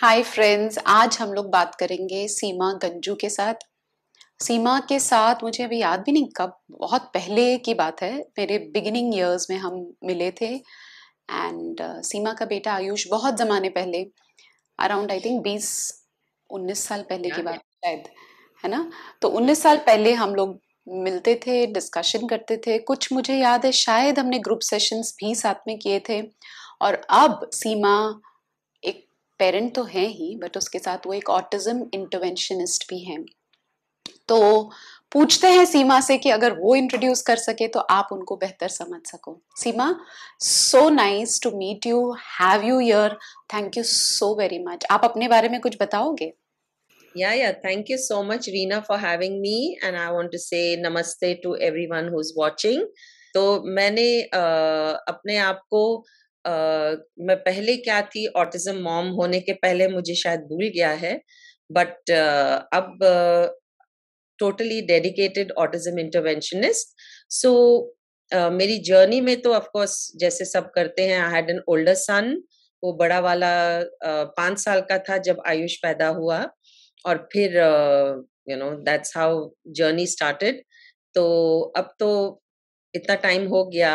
Hi friends आज हम लोग बात करेंगे सीमा गंजू के साथ सीमा के साथ मुझे अभी याद भी नहीं कब बहुत पहले की बात है मेरे बिगिनिंग ईयर्स में हम मिले थे एंड uh, सीमा का बेटा आयुष बहुत ज़माने पहले अराउंड आई थिंक बीस उन्नीस साल पहले की बात शायद है ना तो उन्नीस साल पहले हम लोग मिलते थे डिस्कशन करते थे कुछ मुझे याद है शायद हमने ग्रुप सेशंस भी साथ में किए थे और अब सीमा पेरेंट तो हैं ही बट उसके साथ वो एक ऑटिज्म इंटरवेंशनिस्ट भी हैं तो पूछते हैं सीमा से कि अगर वो इंट्रोड्यूस कर सके तो आप उनको बेहतर समझ सको Seema so nice to meet you have you यर thank you so very much आप अपने बारे में कुछ बताओगे Yeah, yeah. Thank you so much, Reena, for having me. And I want to say namaste to everyone who's watching. तो मैंने अपने आप को आ, मैं पहले क्या थी ऑटिज्म मॉम होने के पहले मुझे शायद भूल गया है बट अब totally dedicated autism interventionist so मेरी जर्नी में तो ऑफकोर्स जैसे सब करते हैं I had an older son वो बड़ा वाला uh, पांच साल का था जब आयुष पैदा हुआ और फिर you know that's how journey started तो अब तो इतना टाइम हो गया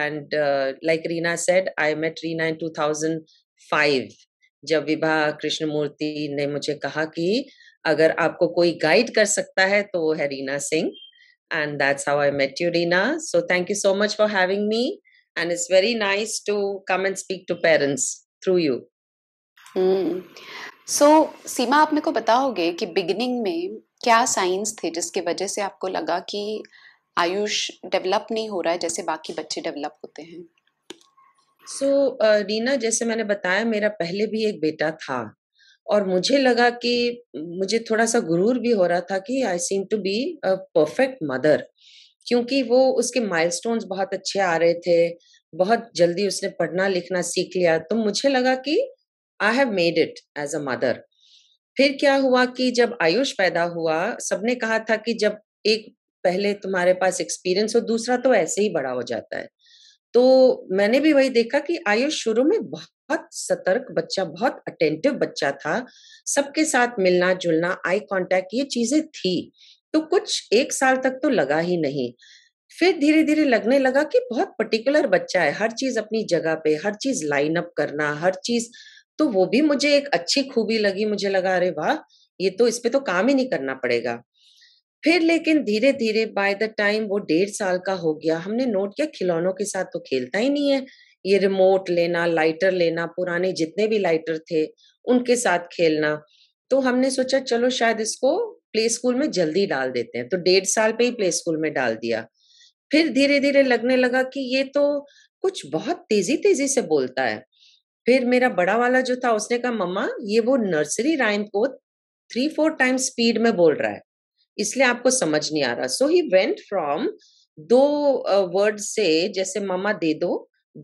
and like Reena said I met Reena in 2005 जब विभा कृष्णमूर्ति ने मुझे कहा कि अगर आपको कोई गाइड कर सकता है तो वो है Reena Singh and that's how I met you Reena so thank you so much for having me and it's very nice to come and speak to parents through you so Seema आप मेरे को बताओगे कि बिगिनिंग में क्या साइंस थे जिसके वजह से आपको लगा कि आयुष डेवलप नहीं हो रहा है जैसे बाकी बच्चे डेवलप होते हैं सो so, uh, रीना uh, जैसे मैंने बताया मेरा पहले भी एक बेटा था और मुझे लगा कि मुझे थोड़ा सा गुरूर भी हो रहा था कि I seem to be a perfect mother क्योंकि वो उसके माइलस्टोन्स बहुत अच्छे आ रहे थे बहुत जल्दी उसने पढ़ना लिखना सीख लिया तो मुझे लगा कि I have made it as a mother फिर क्या हुआ कि जब आयुष पैदा हुआ सबने कहा था कि जब एक पहले तुम्हारे पास एक्सपीरियंस हो दूसरा तो ऐसे ही बड़ा हो जाता है तो मैंने भी वही देखा कि आयुष शुरू में बहुत सतर्क बच्चा बहुत अटेंटिव बच्चा था सबके साथ मिलना जुलना आई कांटेक्ट ये चीजें थी तो कुछ एक साल तक तो लगा ही नहीं फिर धीरे धीरे लगने लगा कि बहुत पर्टिकुलर बच्चा है हर चीज अपनी जगह पे हर चीज लाइन अप करना हर चीज तो वो भी मुझे एक अच्छी खूबी लगी मुझे लगा अरे वाह ये तो इस पे तो काम ही नहीं करना पड़ेगा फिर लेकिन धीरे धीरे बाय द टाइम वो डेढ़ साल का हो गया हमने नोट किया खिलौनों के साथ तो खेलता ही नहीं है ये रिमोट लेना लाइटर लेना पुराने जितने भी लाइटर थे उनके साथ खेलना तो हमने सोचा चलो शायद इसको प्ले स्कूल में जल्दी डाल देते हैं तो डेढ़ साल पे ही प्ले स्कूल में डाल दिया फिर धीरे धीरे लगने लगा कि ये तो कुछ बहुत तेजी तेजी से बोलता है फिर मेरा बड़ा वाला जो था उसने कहा मम्मा ये वो नर्सरी राइम को थ्री फोर टाइम स्पीड में बोल रहा है इसलिए आपको समझ नहीं आ रहा सो ही वेंट फ्रॉम दो वर्ड से जैसे मामा दे दो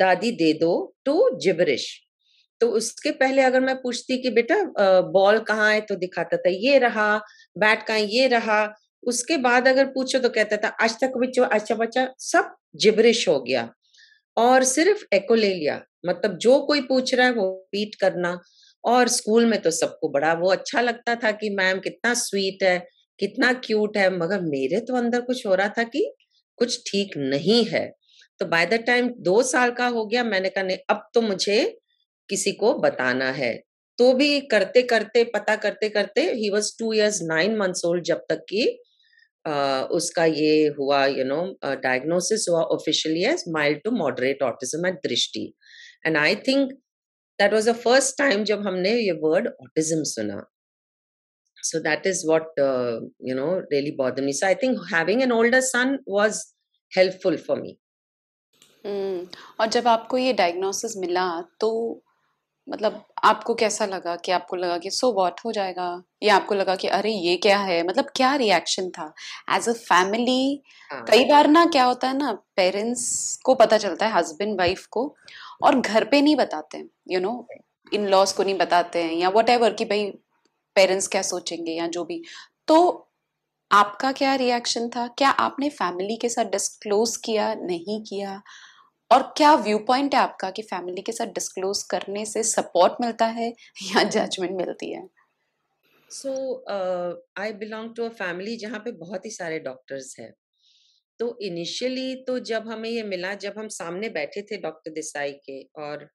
दादी दे दो टू जिबरिश तो उसके पहले अगर मैं पूछती कि बेटा बॉल कहाँ है तो दिखाता था ये रहा बैट कहाँ ये रहा उसके बाद अगर पूछो तो कहता था आज तक बच्चो अच्छा बच्चा सब जिबरिश हो गया और सिर्फ एको ले लिया मतलब जो कोई पूछ रहा है वो रिपीट करना और स्कूल में तो सबको बड़ा वो अच्छा लगता था कि मैम कितना स्वीट है कितना क्यूट है मगर मेरे तो अंदर कुछ हो रहा था कि कुछ ठीक नहीं है तो बाय द टाइम दो साल का हो गया मैंने कहा नहीं अब तो मुझे किसी को बताना है तो भी करते करते पता करते करते he was two years nine months old जब तक कि उसका ये हुआ यू नो डायग्नोसिस हुआ officially as mild to moderate autism at Drishti and I think that was the first time जब हमने ये वर्ड ऑटिज्म सुना so that is what uh, you know really bothered me so i think having an older son was helpful for me hmm. और जब आपको ये diagnosis मिला तो मतलब आपको कैसा लगा कि आपको लगा कि सो वॉट हो जाएगा या आपको लगा कि अरे ये क्या है मतलब क्या रिएक्शन था एज अ फैमिली कई बार ना क्या होता है ना पेरेंट्स को पता चलता है हस्बैंड वाइफ को और घर पे नहीं बताते यू नो इन लॉस को नहीं बताते हैं या वट एवर की भाई पेरेंट्स क्या सोचेंगे या जो भी तो आपका क्या रिएक्शन था क्या आपने फैमिली के साथ डिस्क्लोज किया नहीं किया और क्या व्यू पॉइंट है आपका कि फैमिली के साथ डिस्क्लोज करने से सपोर्ट मिलता है या जजमेंट मिलती है so I belong to a family जहाँ पे बहुत ही सारे डॉक्टर्स हैं तो इनिशियली तो जब हमें ये मिला जब हम सामने बैठे थे डॉक्टर देसाई के और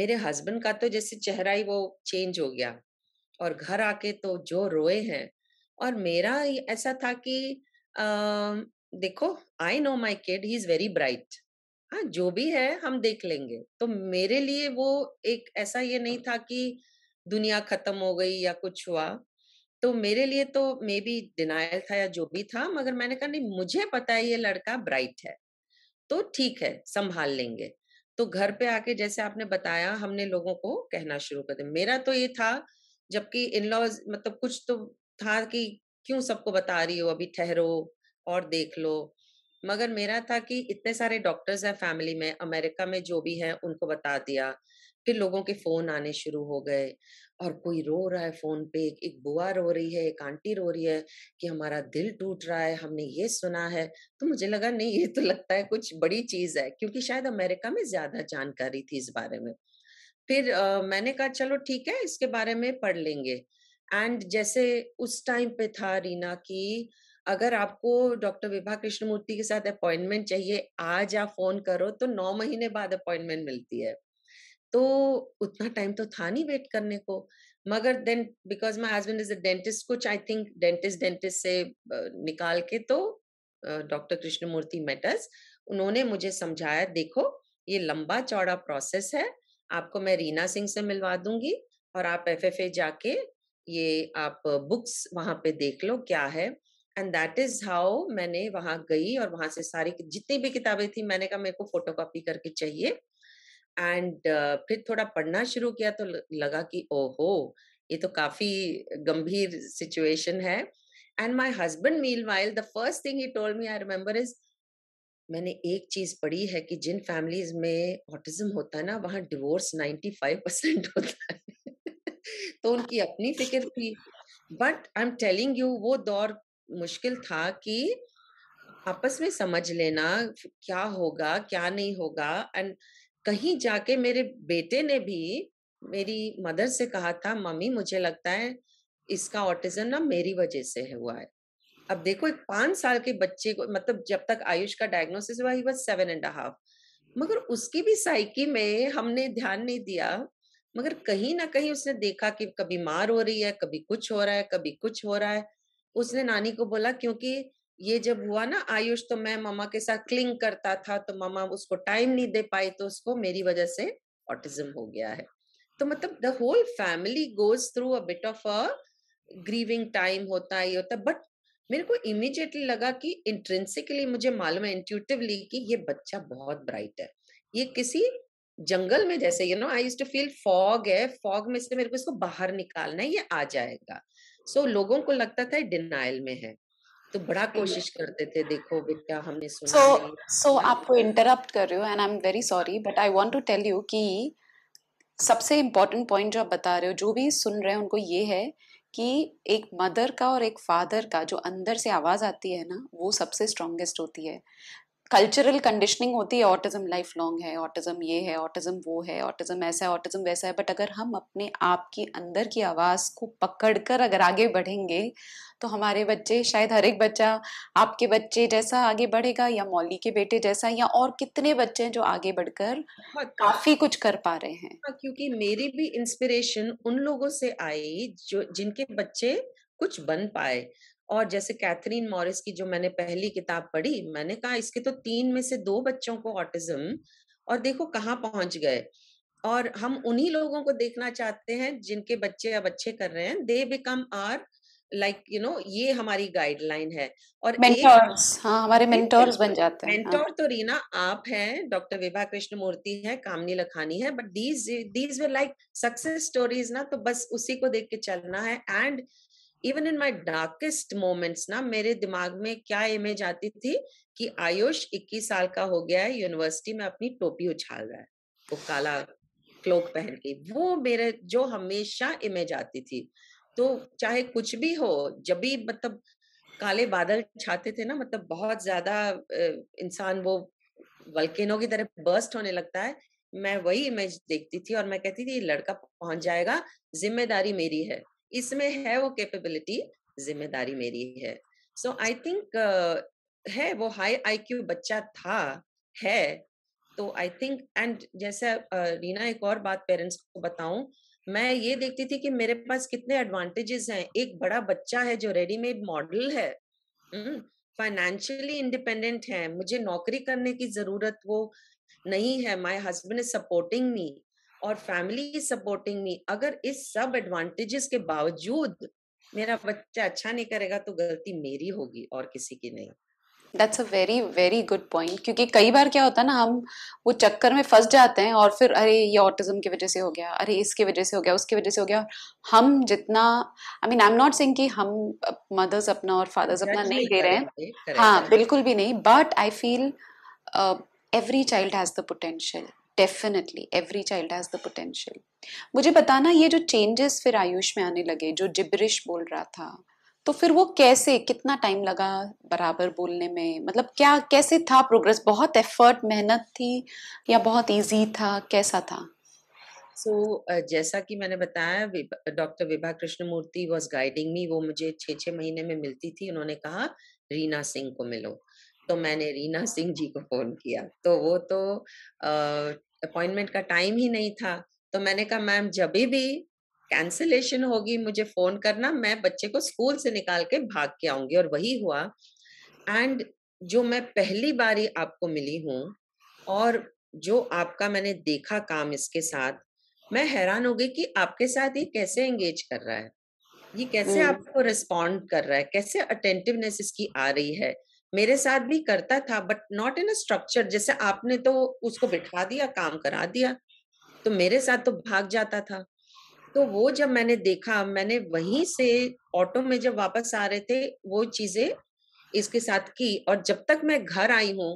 मेरे हस्बैंड का तो जैसे चेहरा ही वो चेंज हो गया और घर आके तो जो रोए हैं और मेरा ऐसा था कि आ, देखो I know my kid he is very bright हाँ जो भी है हम देख लेंगे तो मेरे लिए वो एक ऐसा ये नहीं था कि दुनिया खत्म हो गई या कुछ हुआ तो मेरे लिए तो मे बी डिनायल था या जो भी था मगर मैंने कहा नहीं मुझे पता है ये लड़का ब्राइट है तो ठीक है संभाल लेंगे तो घर पे आके जैसे आपने बताया हमने लोगों को कहना शुरू कर दिया मेरा तो ये था जबकि इन लॉज मतलब कुछ तो था कि क्यों सबको बता रही हो अभी ठहरो और देख लो मगर मेरा था कि इतने सारे डॉक्टर्स हैं फैमिली में अमेरिका में जो भी हैं उनको बता दिया फिर लोगों के फोन आने शुरू हो गए और कोई रो रहा है फोन पे एक बुआ रो रही है एक आंटी रो रही है कि हमारा दिल टूट रहा है हमने ये सुना है तो मुझे लगा नहीं ये तो लगता है कुछ बड़ी चीज है क्योंकि शायद अमेरिका में ज्यादा जानकारी थी इस बारे में फिर uh, मैंने कहा चलो ठीक है इसके बारे में पढ़ लेंगे एंड जैसे उस टाइम पे था रीना की अगर आपको डॉक्टर विभा कृष्णमूर्ति के साथ अपॉइंटमेंट चाहिए आज आप फोन करो तो नौ महीने बाद अपॉइंटमेंट मिलती है तो उतना टाइम तो था नहीं वेट करने को मगर then because my husband is a dentist कुछ आई थिंक डेंटिस्ट डेंटिस्ट से निकाल के तो डॉक्टर कृष्णमूर्ति मेटर्स उन्होंने मुझे समझाया देखो ये लंबा चौड़ा प्रोसेस है आपको मैं रीना सिंह से मिलवा दूंगी और आप एफ एफ ए जाके ये आप बुक्स वहाँ पे देख लो क्या है एंड दैट इज हाउ मैंने वहाँ गई और वहाँ से सारी जितनी भी किताबें थी मैंने कहा मेरे को फोटो कॉपी करके चाहिए एंड uh, फिर थोड़ा पढ़ना शुरू किया तो लगा कि ओहो ये तो काफी गंभीर सिचुएशन है and my husband meanwhile the first thing he told me I remember is मैंने एक चीज पढ़ी है कि जिन फैमिलीज में ऑटिज्म होता है ना वहाँ डिवोर्स फाइव परसेंट होता है तो उनकी अपनी फिक्र अच्छा। थी but I am telling you वो दौर मुश्किल था कि आपस में समझ लेना क्या होगा क्या नहीं होगा एंड कहीं जाके मेरे बेटे ने भी मेरी मदर से कहा था मम्मी मुझे लगता है इसका ऑटिज्म ना मेरी वजह से हुआ है अब देखो एक पांच साल के बच्चे को मतलब जब तक आयुष का डायग्नोसिस हुआ ही बस सेवन एंड हाफ मगर उसकी भी साइकी में हमने ध्यान नहीं दिया मगर कहीं ना कहीं उसने देखा कि कभी मार हो रही है कभी कुछ हो रहा है कभी कुछ हो रहा है उसने नानी को बोला क्योंकि ये जब हुआ ना आयुष तो मैं मामा के साथ क्लिंग करता था तो मामा उसको टाइम नहीं दे पाई तो उसको मेरी वजह से ऑटिज्म हो गया है तो मतलब the whole family goes through a bit of a grieving time होता ही होता बट मेरे को इमिजिएटली लगा कि इंट्रेंसिकली मुझे मालूम है इंट्यूटिवली कि ये बच्चा बहुत ब्राइट है ये किसी जंगल में जैसे you know I too feel fog है फॉग में से मेरे को इसको बाहर निकालना है ये आ जाएगा सो so, लोगों को लगता था डिनाइल में है तो बड़ा कोशिश करते थे देखो बेटा हमने सुना सो सो आपको इंटरप्ट कर रही हो and I am very sorry but I want to tell you कि सबसे इम्पोर्टेंट पॉइंट जो आप बता रहे हो जो भी सुन रहे हैं उनको ये है कि एक मदर का और एक फादर का जो अंदर से आवाज़ आती है ना वो सबसे स्ट्रॉन्गेस्ट होती है कल्चरल कंडीशनिंग होती है ऑटिज्म लाइफ लॉन्ग है ऑटिज्म ये है ऑटिज्म वो है ऑटिज्म ऐसा है ऑटिज्म वैसा है बट अगर हम अपने आप की अंदर की आवाज़ को पकड़ कर अगर आगे बढ़ेंगे तो हमारे बच्चे शायद हर एक बच्चा आपके बच्चे जैसा आगे बढ़ेगा या मौली के बेटे जैसा या और कितने बच्चे हैं जो आगे बढ़कर हाँ, काफी कुछ कर पा रहे हैं हाँ, क्योंकि मेरी भी इंस्पिरेशन उन लोगों से आई जो जिनके बच्चे कुछ बन पाए और जैसे कैथरीन मॉरिस की जो मैंने पहली किताब पढ़ी मैंने कहा इसके तो तीन में से दो बच्चों को ऑटिज्म और देखो कहाँ पहुंच गए और हम उन्हीं लोगों को देखना चाहते हैं जिनके बच्चे अब अच्छे कर रहे हैं they become are like you know ये हमारी गाइडलाइन है और mentors, हाँ हमारे mentors बन जाते हैं हाँ। mentor हाँ. तो रीना आप हैं डॉक्टर विभा कृष्ण मूर्ति है कामनी लखानी है but these these way like success stories ना तो बस उसी को देख के चलना है and even in my darkest moments ना मेरे दिमाग में क्या इमेज आती थी कि आयुष 21 साल का हो गया है यूनिवर्सिटी में अपनी टोपी उछाल रहा है वो काला क्लोक पहन के वो मेरे जो हमेशा इमेज आती थी तो चाहे कुछ भी हो जब भी मतलब काले बादल छाते थे ना मतलब बहुत ज्यादा इंसान वो वल्केनो की तरह बर्स्ट होने लगता है मैं वही इमेज देखती थी और मैं कहती थी लड़का पहुंच जाएगा जिम्मेदारी मेरी है इसमें है वो कैपेबिलिटी जिम्मेदारी मेरी है सो आई थिंक है वो हाई आईक्यू बच्चा था है तो आई थिंक एंड जैसे रीना एक और बात पेरेंट्स को बताऊं मैं ये देखती थी कि मेरे पास कितने एडवांटेजेस हैं एक बड़ा बच्चा है जो रेडीमेड मॉडल है फाइनेंशियली हम्म, इंडिपेंडेंट है मुझे नौकरी करने की जरूरत वो नहीं है my husband is supporting me और फैमिली इज सपोर्टिंग मी अगर इस सब एडवांटेजेस के बावजूद मेरा बच्चा अच्छा नहीं करेगा तो गलती मेरी होगी और किसी की नहीं that's a very very good point क्योंकि कई बार क्या होता है ना हम वो चक्कर में फंस जाते हैं और फिर अरे ये ऑटिज्म की वजह से हो गया अरे इसकी वजह से हो गया उसकी वजह से हो गया हम जितना I mean I am not saying कि हम मदर्स अपना और फादर्स अपना नहीं दे रहे हैं हाँ बिल्कुल भी नहीं but I feel every child has the potential definitely every child has the potential मुझे बताना ये जो चेंजेस फिर आयुष में आने लगे जो जिब्रिश बोल रहा था तो फिर वो कैसे कितना टाइम लगा बराबर बोलने में मतलब क्या कैसे था प्रोग्रेस बहुत एफर्ट मेहनत थी या बहुत इजी था कैसा था सो so, uh, जैसा कि मैंने बताया doctor Vibha Krishnamurthy was guiding me वो मुझे छः छः महीने में मिलती थी उन्होंने कहा रीना सिंह को मिलो तो मैंने रीना सिंह जी को फोन किया तो वो तो अपॉइंटमेंट का टाइम ही नहीं था तो मैंने कहा मैम जब भी कैंसिलेशन होगी मुझे फोन करना मैं बच्चे को स्कूल से निकाल के भाग के आऊंगी और वही हुआ एंड जो मैं पहली बारी आपको मिली हूँ और जो आपका मैंने देखा काम इसके साथ मैं हैरान हो गई कि आपके साथ ये कैसे एंगेज कर रहा है ये कैसे आपको रिस्पॉन्ड कर रहा है कैसे अटेंटिवनेस इसकी आ रही है मेरे साथ भी करता था but not in a structure जैसे आपने तो उसको बिठा दिया काम करा दिया तो मेरे साथ तो भाग जाता था तो वो जब मैंने देखा मैंने वहीं से ऑटो में जब वापस आ रहे थे वो चीजें इसके साथ की और जब तक मैं घर आई हूँ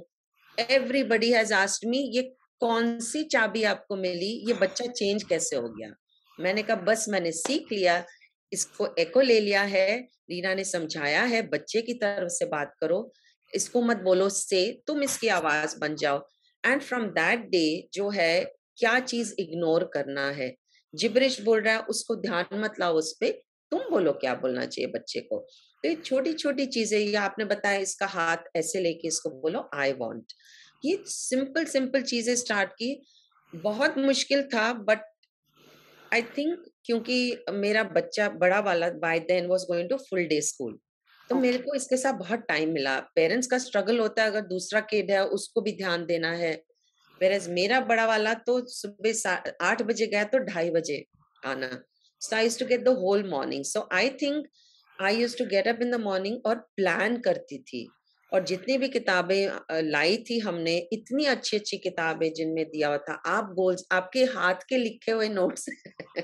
एवरीबडी हैज आस्ट मी ये कौन सी चाबी आपको मिली ये बच्चा चेंज कैसे हो गया मैंने कहा बस मैंने सीख लिया इसको एको ले लिया है रीना ने समझाया है बच्चे की तरफ से बात करो इसको मत बोलो से तुम इसकी आवाज बन जाओ एंड फ्रॉम दैट डे जो है क्या चीज इग्नोर करना है जिब्रिश बोल रहा है उसको ध्यान मत लाओ उस पर तुम बोलो क्या बोलना चाहिए बच्चे को तो ये छोटी छोटी चीजें ये आपने बताया इसका हाथ ऐसे लेके इसको बोलो आई वॉन्ट ये सिंपल सिंपल चीजें स्टार्ट की बहुत मुश्किल था बट आई थिंक क्योंकि मेरा बच्चा बड़ा वाला by then was going to full day school तो okay. मेरे को इसके साथ बहुत टाइम मिला पेरेंट्स का स्ट्रगल होता है अगर दूसरा किड है उसको भी ध्यान देना है मेरा बड़ा वाला तो सुबह आठ बजे गया तो ढाई बजे आना so I to get the whole morning so I think I use to get up in the morning और प्लान करती थी और जितनी भी किताबें लाई थी हमने इतनी अच्छी अच्छी किताबें जिनमें दिया हुआ था आप गोल्स आपके हाथ के लिखे हुए नोट्स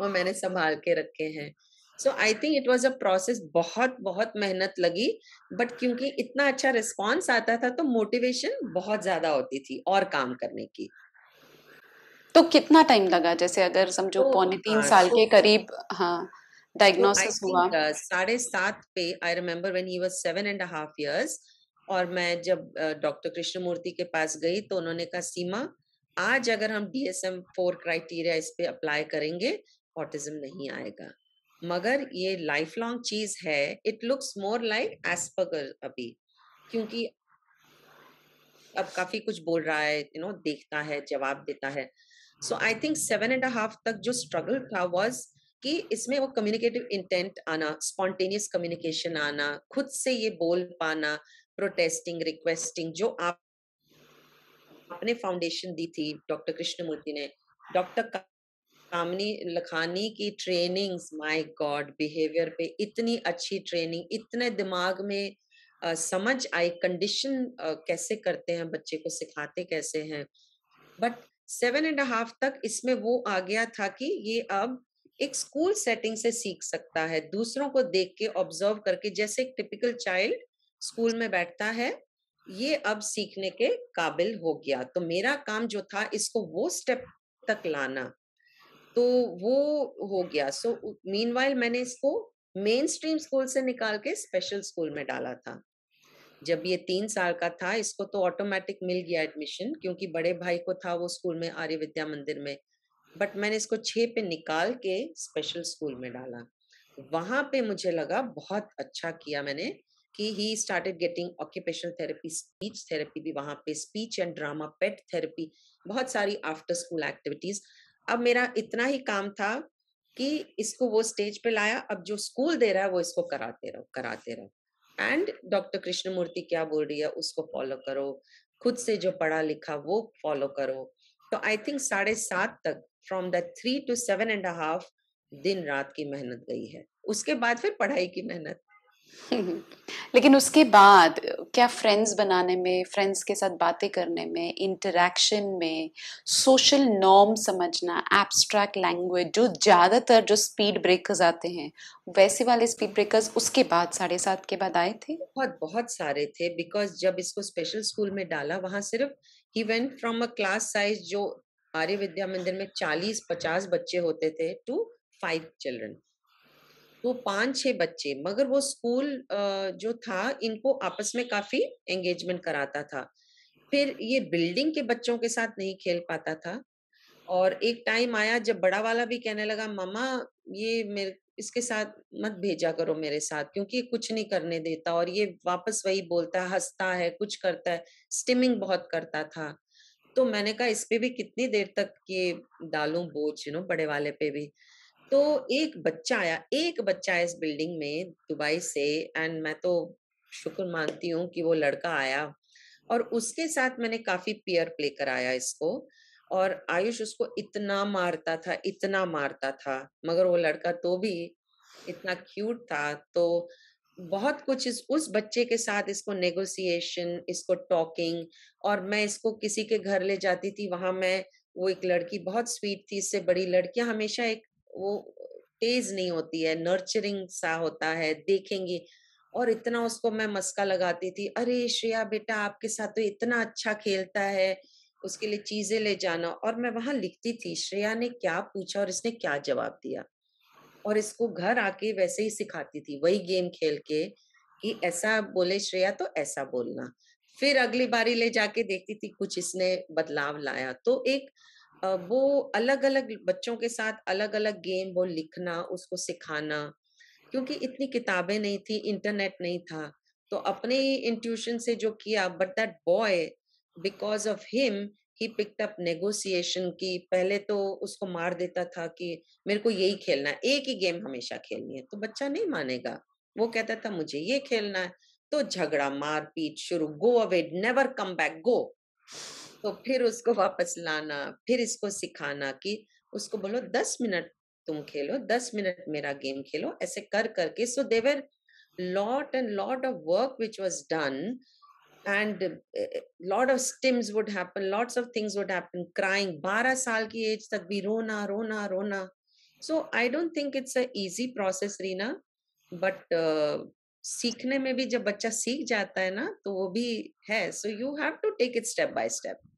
वो मैंने संभाल के रखे हैं so I think it was a process बहुत बहुत मेहनत लगी बट क्योंकि इतना अच्छा रिस्पॉन्स आता था तो मोटिवेशन बहुत ज्यादा होती थी और काम करने की तो कितना टाइम लगा जैसे अगर समझो तो, पौने तीन हाँ, साल के करीब हाँ डायग्नोसिस तो हुआ uh, साढ़े सात पे I remember when he was seven and half years और मैं जब डॉक्टर uh, कृष्णमूर्ति के पास गई तो उन्होंने कहा सीमा आज अगर हम D S M four criteria इस पे अप्लाई करेंगे ऑटिज्म नहीं आएगा मगर ये लाइफ लॉन्ग चीज है it looks more like Asperger अभी क्योंकि अब काफी कुछ बोल रहा है यू you नो know, देखता है जवाब देता है so I think seven and half तक जो स्ट्रगल था वॉज कि इसमें वो कम्युनिकेटिव इंटेंट आना स्पॉन्टेनियस कम्युनिकेशन आना खुद से ये बोल पाना प्रोटेस्टिंग रिक्वेस्टिंग जो आप अपने फाउंडेशन दी थी डॉक्टर कृष्णमूर्ति ने डॉक्टर लखानी लखानी की ट्रेनिंग्स माय गॉड बिहेवियर पे इतनी अच्छी ट्रेनिंग इतने दिमाग में आ, समझ आई कंडीशन कैसे करते हैं बच्चे को सिखाते कैसे हैं बट सेवन एंड हाफ तक इसमें वो आ गया था कि ये अब एक स्कूल सेटिंग से सीख सकता है दूसरों को देख के ऑब्जर्व करके जैसे एक टिपिकल चाइल्ड स्कूल में बैठता है ये अब सीखने के काबिल हो गया तो मेरा काम जो था इसको वो स्टेप तक लाना तो वो हो गया सो मीन मैंने इसको मेन स्ट्रीम स्कूल से निकाल के स्पेशल स्कूल में डाला था जब ये तीन साल का था इसको तो ऑटोमेटिक मिल गया एडमिशन क्योंकि बड़े भाई को था वो स्कूल में आर्य विद्या मंदिर में बट मैंने इसको छः पे निकाल के स्पेशल स्कूल में डाला वहां पे मुझे लगा बहुत अच्छा किया मैंने कि he started getting occupational therapy speech therapy भी वहां पे speech and drama pet therapy बहुत सारी आफ्टर स्कूल एक्टिविटीज अब मेरा इतना ही काम था कि इसको वो स्टेज पे लाया अब जो स्कूल दे रहा है वो इसको कराते रहो कराते रहो एंड डॉक्टर कृष्णमूर्ति क्या बोल रही है उसको फॉलो करो खुद से जो पढ़ा लिखा वो फॉलो करो तो आई थिंक साढ़े सात तक from the three to seven and half दिन रात की मेहनत गई है उसके बाद फिर पढ़ाई की मेहनत लेकिन उसके बाद क्या फ्रेंड्स बनाने में फ्रेंड्स के साथ बातें करने में इंटरेक्शन में सोशल नॉर्म समझना एब्स्ट्रैक्ट लैंग्वेज जो ज़्यादातर जो स्पीड ब्रेकर्स आते हैं वैसे वाले स्पीड ब्रेकर्स उसके बाद साढ़े सात के बाद आए थे बहुत बहुत सारे थे बिकॉज जब इसको स्पेशल स्कूल में डाला वहाँ सिर्फ he went from a class size जो आर्य विद्या मंदिर में चालीस पचास बच्चे होते थे टू फाइव चिल्ड्रन तो पांच छह बच्चे मगर वो स्कूल जो था इनको आपस में काफी एंगेजमेंट कराता था फिर ये बिल्डिंग के बच्चों के साथ नहीं खेल पाता था और एक टाइम आया जब बड़ा वाला भी कहने लगा मामा ये मेरे इसके साथ मत भेजा करो मेरे साथ क्योंकि ये कुछ नहीं करने देता और ये वापस वही बोलता है हंसता है कुछ करता है स्टिमिंग बहुत करता था तो मैंने कहा इस पे भी कितनी देर तक ये डालू बोझ यू नो बड़े वाले पे भी तो एक बच्चा आया एक बच्चा इस बिल्डिंग में दुबई से एंड मैं तो शुक्र मानती हूँ कि वो लड़का आया और उसके साथ मैंने काफी पियर प्ले कराया इसको और आयुष उसको इतना मारता था इतना मारता था मगर वो लड़का तो भी इतना क्यूट था तो बहुत कुछ इस उस बच्चे के साथ इसको नेगोशिएशन इसको टॉकिंग और मैं इसको किसी के घर ले जाती थी वहां मैं वो एक लड़की बहुत स्वीट थी इससे बड़ी लड़कियां हमेशा एक वो तेज नहीं होती है नर्चरिंग सा होता है देखेंगी और इतना उसको मैं मस्का लगाती थी अरे श्रेया बेटा आपके साथ तो इतना अच्छा खेलता है उसके लिए चीजें ले जाना और मैं वहां लिखती थी श्रेया ने क्या पूछा और इसने क्या जवाब दिया और इसको घर आके वैसे ही सिखाती थी वही गेम खेल के कि ऐसा बोले श्रेया तो ऐसा बोलना फिर अगली बारी ले जाके देखती थी कुछ इसने बदलाव लाया तो एक वो अलग अलग बच्चों के साथ अलग अलग गेम वो लिखना उसको सिखाना क्योंकि इतनी किताबें नहीं थी इंटरनेट नहीं था तो अपने इंट्यूशन से जो किया but that boy because of him he picked up negotiation की पहले तो उसको मार देता था कि मेरे को यही खेलना है एक ही गेम हमेशा खेलनी है तो बच्चा नहीं मानेगा वो कहता था मुझे ये खेलना है तो झगड़ा मारपीट शुरू go away never come back go तो फिर उसको वापस लाना फिर इसको सिखाना कि उसको बोलो दस मिनट तुम खेलो दस मिनट मेरा गेम खेलो ऐसे कर करके so there lot and lot of work which was done and lot of stims would happen lots of things would happen crying बारह साल की एज तक भी रोना रोना रोना so I don't think it's a easy process Reena but सीखने में भी जब बच्चा सीख जाता है ना तो वो भी है so you have to take it step by step